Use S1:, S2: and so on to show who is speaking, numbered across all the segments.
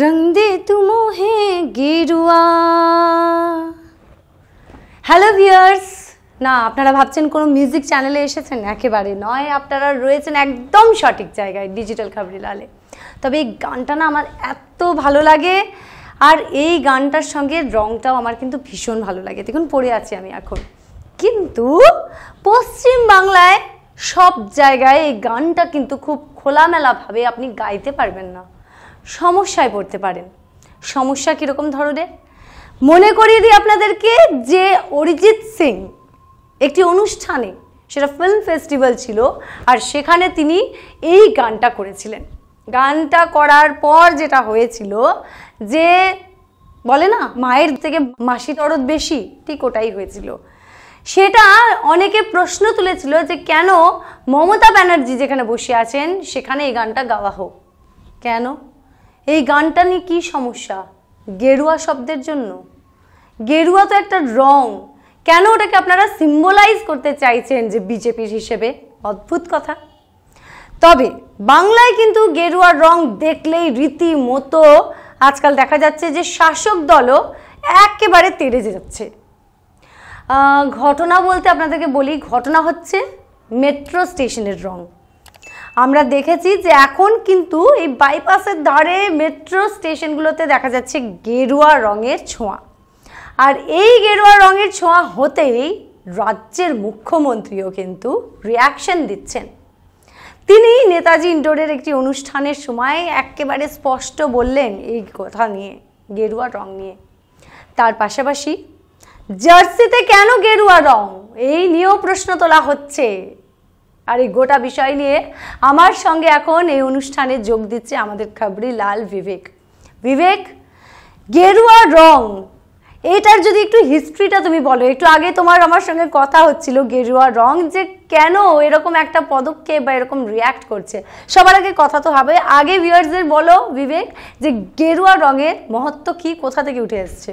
S1: रंग दे तुम्हें गेरुआ হ্যালো ভিয়ার্স না আপনারা ভাবছেন কোনো মিউজিক চ্যানেলে এসেছেন একেবারে নয় আপনারা রয়েছেন একদম সঠিক জায়গায় ডিজিটাল লালে তবে এই গানটা না আমার এত ভালো লাগে আর এই গানটার সঙ্গে রংটাও আমার কিন্তু ভীষণ ভালো লাগে দেখুন পড়ে আছি আমি এখন কিন্তু পশ্চিম বাংলায় সব জায়গায় এই গানটা কিন্তু খুব খোলামেলাভাবে আপনি গাইতে পারবেন না সমস্যায় পড়তে পারেন সমস্যা কীরকম ধরনের মনে করিয়ে দিই আপনাদেরকে যে অরিজিৎ সিং একটি অনুষ্ঠানে সেটা ফিল্ম ফেস্টিভ্যাল ছিল আর সেখানে তিনি এই গানটা করেছিলেন গানটা করার পর যেটা হয়েছিল যে বলে না মায়ের থেকে মাসি তরদ বেশি ঠিক ওটাই হয়েছিল সেটা অনেকে প্রশ্ন তুলেছিল যে কেন মমতা ব্যানার্জি যেখানে বসে আছেন সেখানে এই গানটা গাওয়া হোক কেন এই গানটা নিয়ে কী সমস্যা গেরুয়া শব্দের জন্য গেরুয়া তো একটা রং কেন ওটাকে আপনারা সিম্বলাইজ করতে চাইছেন যে বিজেপির হিসেবে অদ্ভুত কথা তবে বাংলায় কিন্তু গেরুয়ার রং দেখলেই রীতিমতো আজকাল দেখা যাচ্ছে যে শাসক দলও একেবারে তেড়ে যাচ্ছে ঘটনা বলতে আপনাদেরকে বলি ঘটনা হচ্ছে মেট্রো স্টেশনের রং আমরা দেখেছি যে এখন কিন্তু এই বাইপাসের ধারে মেট্রো স্টেশনগুলোতে দেখা যাচ্ছে গেরুয়া রঙের ছোঁয়া আর এই গেরুয়া রঙের ছোঁয়া হতেই রাজ্যের মুখ্যমন্ত্রীও কিন্তু রিয়াকশন দিচ্ছেন তিনি নেতাজি ইন্ডোরের একটি অনুষ্ঠানের সময় একেবারে স্পষ্ট বললেন এই কথা নিয়ে গেরুয়া রং নিয়ে তার পাশাপাশি জার্সিতে কেন গেরুয়া রং এই নিয়েও প্রশ্ন তোলা হচ্ছে আর এই গোটা বিষয় নিয়ে আমার সঙ্গে এখন এই অনুষ্ঠানে যোগ দিচ্ছে আমাদের খাবরি লাল বিবেক বিবেক গেরুয়া রং এটার যদি একটু হিস্ট্রিটা তুমি বলো একটু আগে তোমার আমার সঙ্গে কথা হচ্ছিল গেরুয়া রং যে কেন এরকম একটা পদক্ষেপ বা এরকম রিয়াক্ট করছে সবার আগে কথা তো হবে আগে ভিউয়ার্সদের বলো বিবেক যে গেরুয়া রঙের মহত্ব কি কোথা থেকে উঠে এসছে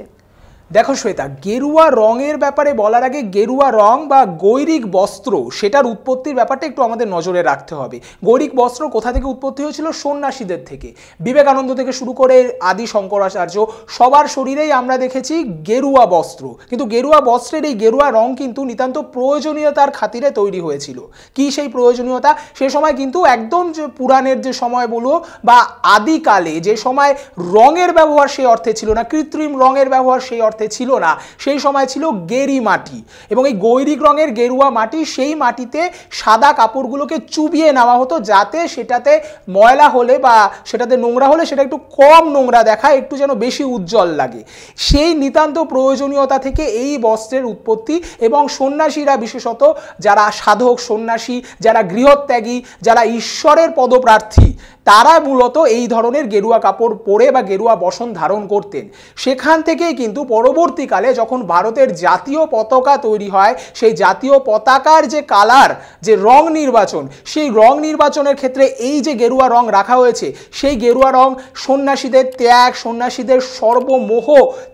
S2: দেখো শ্বেতা গেরুয়া রঙের ব্যাপারে বলার আগে গেরুয়া রং বা গৈরিক বস্ত্র সেটার উৎপত্তির ব্যাপারটা একটু আমাদের নজরে রাখতে হবে গৈরিক বস্ত্র কোথা থেকে উৎপত্তি হয়েছিল সন্ন্যাসীদের থেকে বিবেকানন্দ থেকে শুরু করে আদি শঙ্করাচার্য সবার শরীরেই আমরা দেখেছি গেরুয়া বস্ত্র কিন্তু গেরুয়া বস্ত্রের এই গেরুয়া রং কিন্তু নিতান্ত প্রয়োজনীয়তার খাতিরে তৈরি হয়েছিল কি সেই প্রয়োজনীয়তা সে সময় কিন্তু একদম যে পুরাণের যে সময় বলো বা আদিকালে যে সময় রঙের ব্যবহার সেই অর্থে ছিল না কৃত্রিম রঙের ব্যবহার সেই অর্থে অর্থে ছিল না সেই সময় ছিল গেরি মাটি এবং এই গৈরিক রঙের গেরুয়া মাটি সেই মাটিতে সাদা কাপড়গুলোকে চুবিয়ে নেওয়া হতো যাতে সেটাতে ময়লা হলে বা সেটাতে নোংরা হলে সেটা একটু কম নোংরা দেখায় একটু যেন বেশি উজ্জ্বল লাগে সেই নিতান্ত প্রয়োজনীয়তা থেকে এই বস্ত্রের উৎপত্তি এবং সন্ন্যাসীরা বিশেষত যারা সাধক সন্ন্যাসী যারা গৃহত্যাগী যারা ঈশ্বরের পদপ্রার্থী তারা মূলত এই ধরনের গেরুয়া কাপড় পরে বা গেরুয়া বসন ধারণ করতেন সেখান থেকেই কিন্তু পর পরবর্তীকালে যখন ভারতের জাতীয় পতাকা তৈরি হয় সেই জাতীয় পতাকার যে কালার যে রং নির্বাচন সেই রং নির্বাচনের ক্ষেত্রে এই যে গেরুয়া রং রাখা হয়েছে সেই গেরুয়া রং সন্ন্যাসীদের ত্যাগ সন্ন্যাসীদের সর্বমোহ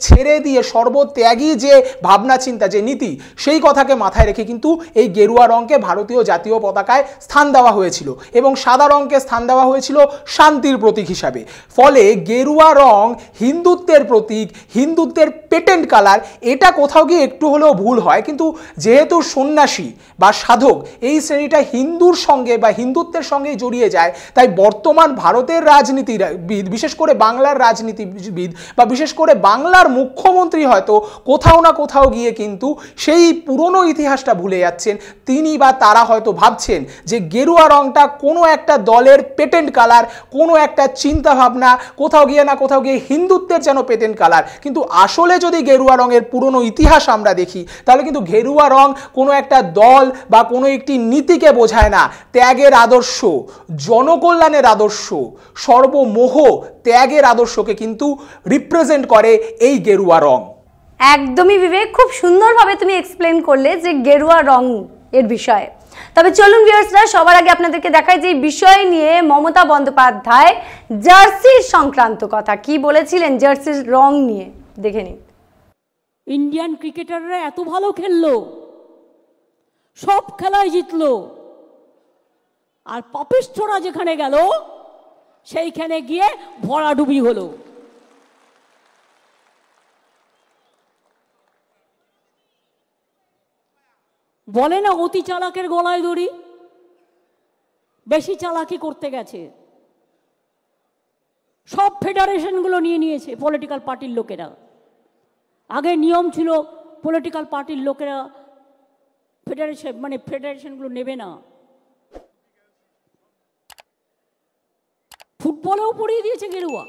S2: ছেড়ে দিয়ে সর্বত্যাগী যে ভাবনা চিন্তা যে নীতি সেই কথাকে মাথায় রেখে কিন্তু এই গেরুয়া রঙকে ভারতীয় জাতীয় পতাকায় স্থান দেওয়া হয়েছিল এবং সাদা রঙকে স্থান দেওয়া হয়েছিল শান্তির প্রতীক হিসাবে ফলে গেরুয়া রং হিন্দুত্বের প্রতীক হিন্দুত্বের পেট পেটেন্ট কালার এটা কোথাও গিয়ে একটু হলেও ভুল হয় কিন্তু যেহেতু সন্ন্যাসী বা সাধক এই শ্রেণীটা হিন্দুর সঙ্গে বা হিন্দুত্বের সঙ্গে জড়িয়ে যায় তাই বর্তমান ভারতের রাজনীতিবিদ বিশেষ করে বাংলার রাজনীতিবিদ বা বিশেষ করে বাংলার মুখ্যমন্ত্রী হয়তো কোথাও না কোথাও গিয়ে কিন্তু সেই পুরনো ইতিহাসটা ভুলে যাচ্ছেন তিনি বা তারা হয়তো ভাবছেন যে গেরুয়া রংটা কোনো একটা দলের পেটেন্ট কালার কোনো একটা চিন্তাভাবনা কোথাও গিয়ে না কোথাও গিয়ে হিন্দুত্বের যেন পেটেন্ট কালার কিন্তু আসলে যদি যদি গেরুয়া রঙের পুরনো ইতিহাস আমরা দেখি তাহলে কিন্তু গেরুয়া রং কোনো একটা দল বা কোনো একটি নীতিকে বোঝায় না ত্যাগের আদর্শ জনকল্যাণের আদর্শ সর্বমোহ ত্যাগের আদর্শকে কিন্তু রিপ্রেজেন্ট করে এই গেরুয়া রং একদমই বিবেক খুব সুন্দরভাবে
S1: তুমি এক্সপ্লেন করলে যে গেরুয়া রং এর বিষয়ে তবে চলুন ভিউয়ার্সরা সবার আগে আপনাদেরকে দেখায় যে বিষয় নিয়ে মমতা বন্দ্যোপাধ্যায় জার্সির সংক্রান্ত কথা কি বলেছিলেন জার্সির রং নিয়ে দেখে নিন
S3: ইন্ডিয়ান ক্রিকেটাররা এত ভালো খেললো সব খেলায় জিতল আর পাপিষ্ঠরা যেখানে গেল সেইখানে গিয়ে ভরাডুবি হলো বলে না অতি চালাকের গলায় দড়ি বেশি চালাকি করতে গেছে সব ফেডারেশনগুলো নিয়ে নিয়েছে পলিটিক্যাল পার্টির লোকেরা আগে নিয়ম ছিল পলিটিক্যাল পার্টির লোকেরা ফেডারেশন মানে ফেডারেশনগুলো নেবে না ফুটবলেও পড়িয়ে দিয়েছে গেরুয়া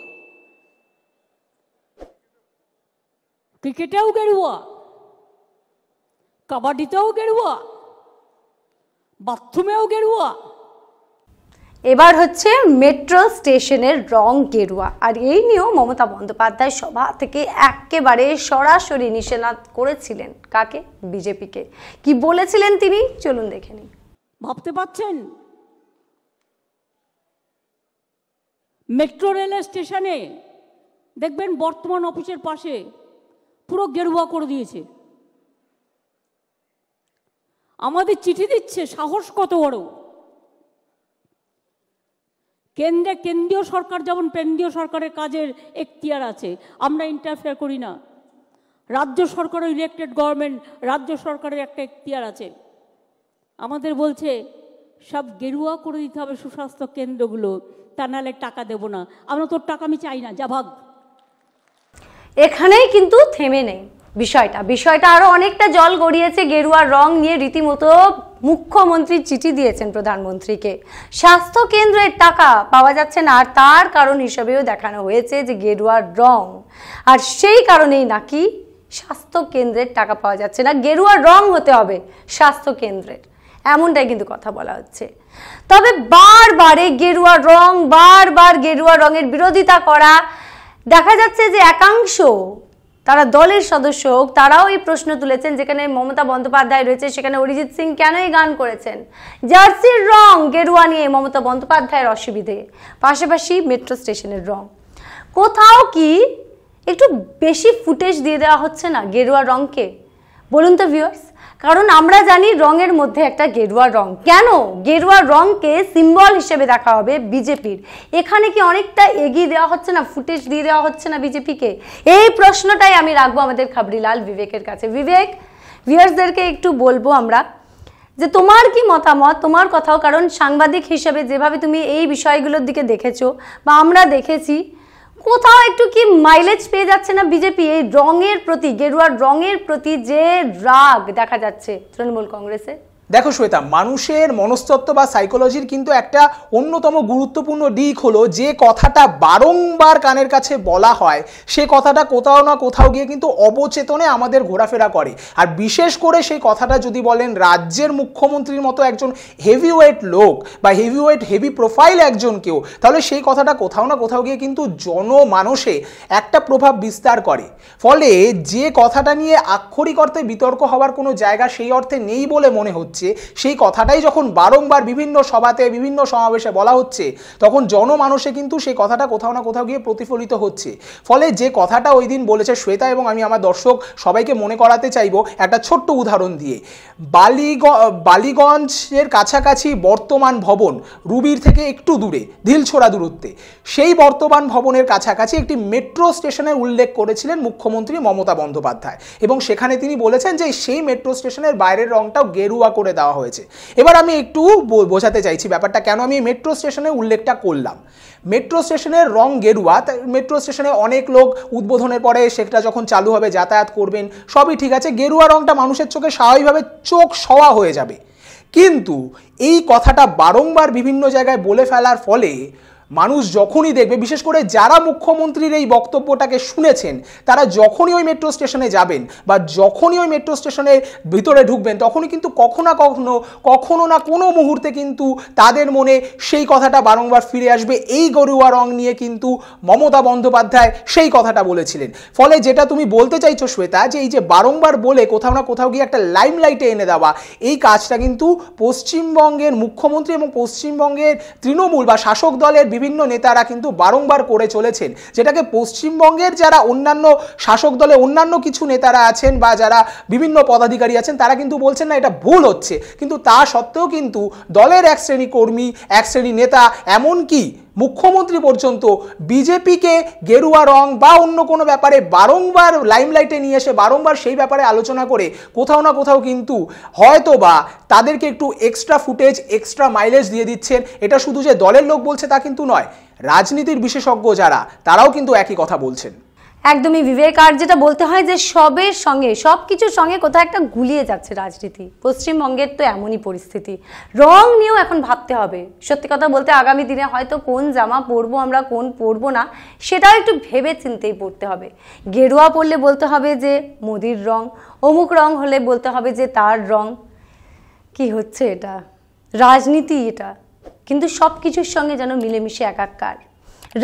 S3: ক্রিকেটেও গেরুয়া কাবাডিতেও গেরুয়া বাথরুমেও গেরুয়া
S1: এবার হচ্ছে মেট্রো স্টেশনের রং গেরুয়া আর এই নিয়েও মমতা বন্দ্যোপাধ্যায় সভা থেকে একেবারে সরাসরি নিষেধাত করেছিলেন কাকে বিজেপিকে কি বলেছিলেন তিনি চলুন দেখে নিন ভাবতে পাচ্ছেন
S3: মেট্রো রেলের স্টেশনে দেখবেন বর্তমান অফিসের পাশে পুরো গেরুয়া করে দিয়েছে আমাদের চিঠি দিচ্ছে সাহস কত বড় কেন্দ্রে কেন্দ্রীয় সরকার যেমন কেন্দ্রীয় সরকারের কাজের এখতিয়ার আছে আমরা ইন্টারফেয়ার করি না রাজ্য সরকারও ইলেকটেড গভর্নমেন্ট রাজ্য সরকারের একটা এখতিয়ার আছে আমাদের বলছে সব গেরুয়া করে দিতে হবে সুস্বাস্থ্য কেন্দ্রগুলো তা নাহলে টাকা দেব না আমরা তোর টাকা আমি চাই না যা ভাগ এখানেই কিন্তু
S1: থেমে নেই বিষয়টা বিষয়টা আরও অনেকটা জল গড়িয়েছে গেরুয়ার রং নিয়ে রীতিমতো মুখ্যমন্ত্রী চিঠি দিয়েছেন প্রধানমন্ত্রীকে স্বাস্থ্য কেন্দ্রের টাকা পাওয়া যাচ্ছে না আর তার কারণ হিসেবেও দেখানো হয়েছে যে গেরুয়ার রং আর সেই কারণেই নাকি স্বাস্থ্য কেন্দ্রের টাকা পাওয়া যাচ্ছে না গেরুয়া রং হতে হবে স্বাস্থ্য কেন্দ্রের এমনটাই কিন্তু কথা বলা হচ্ছে তবে বারবার এই গেরুয়া রং বারবার গেরুয়া রঙের বিরোধিতা করা দেখা যাচ্ছে যে একাংশ তারা দলের সদস্য হোক তারাও এই প্রশ্ন তুলেছেন যেখানে মমতা বন্দ্যোপাধ্যায় রয়েছে সেখানে অরিজিৎ সিং কেন এই গান করেছেন জার্সির রং গেরুয়া নিয়ে মমতা বন্দ্যোপাধ্যায়ের অসুবিধে পাশাপাশি মেট্রো স্টেশনের রং কোথাও কি একটু বেশি ফুটেজ দিয়ে দেওয়া হচ্ছে না গেরুয়া রঙকে বলুন তো ভিউয়ার্স কারণ আমরা জানি রঙের মধ্যে একটা গেরুয়া রং কেন গেরুয়া রংকে সিম্বল হিসেবে দেখা হবে বিজেপির এখানে কি অনেকটা এগিয়ে দেওয়া হচ্ছে না ফুটেজ দিয়ে দেওয়া হচ্ছে না বিজেপিকে এই প্রশ্নটাই আমি রাখবো আমাদের খাবরিলাল বিবেকের কাছে বিবেক ভিউয়ার্সদেরকে একটু বলবো আমরা যে তোমার কি মতামত তোমার কথাও কারণ সাংবাদিক হিসেবে যেভাবে তুমি এই বিষয়গুলোর দিকে দেখেছো বা আমরা দেখেছি কোথাও একটু কি মাইলেজ পেয়ে যাচ্ছে না বিজেপি এই রঙের প্রতি গেরুয়ার রঙের প্রতি যে রাগ দেখা যাচ্ছে তৃণমূল কংগ্রেসে
S2: দেখো শ্বেতা মানুষের মনস্তত্ব বা সাইকোলজির কিন্তু একটা অন্যতম গুরুত্বপূর্ণ দিক হলো যে কথাটা বারংবার কানের কাছে বলা হয় সে কথাটা কোথাও না কোথাও গিয়ে কিন্তু অবচেতনে আমাদের ঘোরাফেরা করে আর বিশেষ করে সেই কথাটা যদি বলেন রাজ্যের মুখ্যমন্ত্রীর মতো একজন হেভি ওয়েট লোক বা হেভি ওয়েট হেভি প্রোফাইল একজন কেউ তাহলে সেই কথাটা কোথাও না কোথাও গিয়ে কিন্তু জনমানসে একটা প্রভাব বিস্তার করে ফলে যে কথাটা নিয়ে আক্ষরিক অর্থে বিতর্ক হওয়ার কোনো জায়গা সেই অর্থে নেই বলে মনে হচ্ছে হচ্ছে সেই কথাটাই যখন বারংবার বিভিন্ন সভাতে বিভিন্ন সমাবেশে বলা হচ্ছে তখন জনমানুষে কিন্তু সেই কথাটা কোথাও না কোথাও গিয়ে প্রতিফলিত হচ্ছে ফলে যে কথাটা ওই দিন বলেছে শ্বেতা এবং আমি আমার দর্শক সবাইকে মনে করাতে চাইব একটা ছোট্ট উদাহরণ দিয়ে বালিগ বালিগঞ্জের কাছাকাছি বর্তমান ভবন রুবির থেকে একটু দূরে ঢিলছোড়া দূরত্বে সেই বর্তমান ভবনের কাছাকাছি একটি মেট্রো স্টেশনের উল্লেখ করেছিলেন মুখ্যমন্ত্রী মমতা বন্দ্যোপাধ্যায় এবং সেখানে তিনি বলেছেন যে সেই মেট্রো স্টেশনের বাইরের রংটাও গেরুয়া করে করে দেওয়া হয়েছে এবার আমি একটু বোঝাতে চাইছি ব্যাপারটা কেন আমি মেট্রো স্টেশনে উল্লেখটা করলাম মেট্রো স্টেশনের রং গেরুয়া মেট্রো স্টেশনে অনেক লোক উদ্বোধনের পরে সেটা যখন চালু হবে যাতায়াত করবেন সবই ঠিক আছে গেরুয়া রংটা মানুষের চোখে স্বাভাবিকভাবে চোখ সওয়া হয়ে যাবে কিন্তু এই কথাটা বারংবার বিভিন্ন জায়গায় বলে ফেলার ফলে মানুষ যখনই দেখবে বিশেষ করে যারা মুখ্যমন্ত্রীর এই বক্তব্যটাকে শুনেছেন তারা যখনই ওই মেট্রো স্টেশনে যাবেন বা যখনই ওই মেট্রো স্টেশনের ভিতরে ঢুকবেন তখনই কিন্তু কখনো না কখনো কখনো না কোনো মুহূর্তে কিন্তু তাদের মনে সেই কথাটা বারংবার ফিরে আসবে এই গরুয়া রং নিয়ে কিন্তু মমতা বন্দ্যোপাধ্যায় সেই কথাটা বলেছিলেন ফলে যেটা তুমি বলতে চাইছো শ্বেতা যে এই যে বারংবার বলে কোথাও না কোথাও গিয়ে একটা লাইমলাইটে এনে দেওয়া এই কাজটা কিন্তু পশ্চিমবঙ্গের মুখ্যমন্ত্রী এবং পশ্চিমবঙ্গের তৃণমূল বা শাসক দলের বিভিন্ন নেতারা কিন্তু বারংবার করে চলেছেন যেটাকে পশ্চিমবঙ্গের যারা অন্যান্য শাসক দলে অন্যান্য কিছু নেতারা আছেন বা যারা বিভিন্ন পদাধিকারী আছেন তারা কিন্তু বলছেন না এটা ভুল হচ্ছে কিন্তু তা সত্ত্বেও কিন্তু দলের এক শ্রেণী কর্মী এক শ্রেণী নেতা এমনকি মুখ্যমন্ত্রী পর্যন্ত বিজেপিকে গেরুয়া রং বা অন্য কোনো ব্যাপারে বারংবার লাইমলাইটে নিয়ে এসে বারংবার সেই ব্যাপারে আলোচনা করে কোথাও না কোথাও কিন্তু হয়তো বা তাদেরকে একটু এক্সট্রা ফুটেজ এক্সট্রা মাইলেজ দিয়ে দিচ্ছেন এটা শুধু যে দলের লোক বলছে তা কিন্তু নয় রাজনীতির বিশেষজ্ঞ যারা তারাও কিন্তু একই কথা বলছেন
S1: একদমই বিবেক আর যেটা বলতে হয় যে সবের সঙ্গে সব কিছুর সঙ্গে কোথাও একটা গুলিয়ে যাচ্ছে রাজনীতি পশ্চিমবঙ্গের তো এমনই পরিস্থিতি রং নিয়েও এখন ভাবতে হবে সত্যি কথা বলতে আগামী দিনে হয়তো কোন জামা পরবো আমরা কোন পরবো না সেটাও একটু ভেবে চিনতেই পড়তে হবে গেরুয়া পরলে বলতে হবে যে মোদির রং অমুক রং হলে বলতে হবে যে তার রং কি হচ্ছে এটা রাজনীতি এটা কিন্তু সব কিছুর সঙ্গে যেন মিলেমিশে একাকার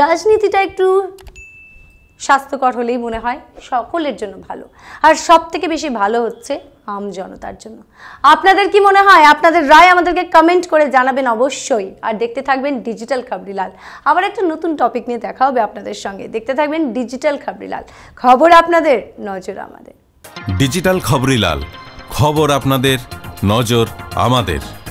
S1: রাজনীতিটা একটু স্বাস্থ্যকর হলেই মনে হয় সকলের জন্য ভালো আর সব থেকে বেশি ভালো হচ্ছে আম জনতার জন্য আপনাদের কি মনে হয় আপনাদের রায় আমাদেরকে কমেন্ট করে জানাবেন অবশ্যই আর দেখতে থাকবেন ডিজিটাল খাবরিলাল আবার একটা নতুন টপিক নিয়ে দেখা হবে আপনাদের সঙ্গে দেখতে থাকবেন ডিজিটাল খাবরিলাল খবর আপনাদের নজর আমাদের ডিজিটাল খবরিলাল খবর আপনাদের নজর আমাদের